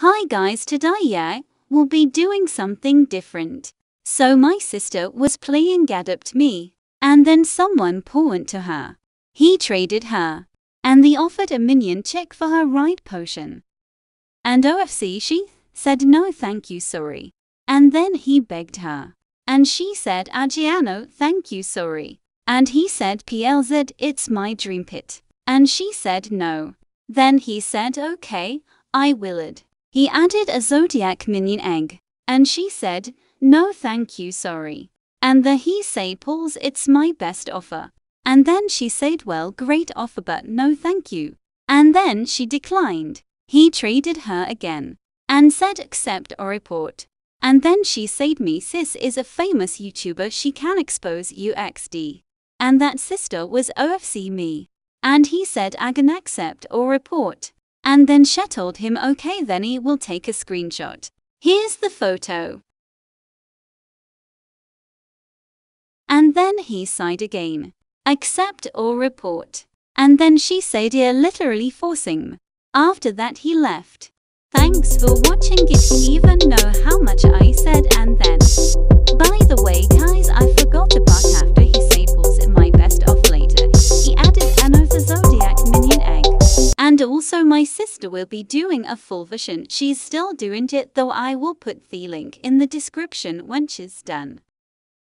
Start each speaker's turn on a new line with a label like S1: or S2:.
S1: Hi guys, today yeah, we'll be doing something different. So my sister was playing adopt me, and then someone pawned to her. He traded her, and they offered a minion check for her ride potion. And OFC she said no thank you sorry. And then he begged her. And she said Agiano thank you sorry. And he said PLZ it's my dream pit. And she said no. Then he said okay, I will it. He added a zodiac minion egg, and she said, No thank you, sorry. And the he say Paul's it's my best offer. And then she said, Well, great offer, but no thank you. And then she declined. He traded her again and said, Accept or report. And then she said, Me sis is a famous YouTuber, she can expose UXD. And that sister was OFC me. And he said, I can accept or report. And then she told him, okay, then he will take a screenshot. Here's the photo. And then he sighed again. Accept or report. And then she said, yeah, literally forcing. After that he left. Thanks for watching. If you even know how much also my sister will be doing a full version. She's still doing it though I will put the link in the description when she's done.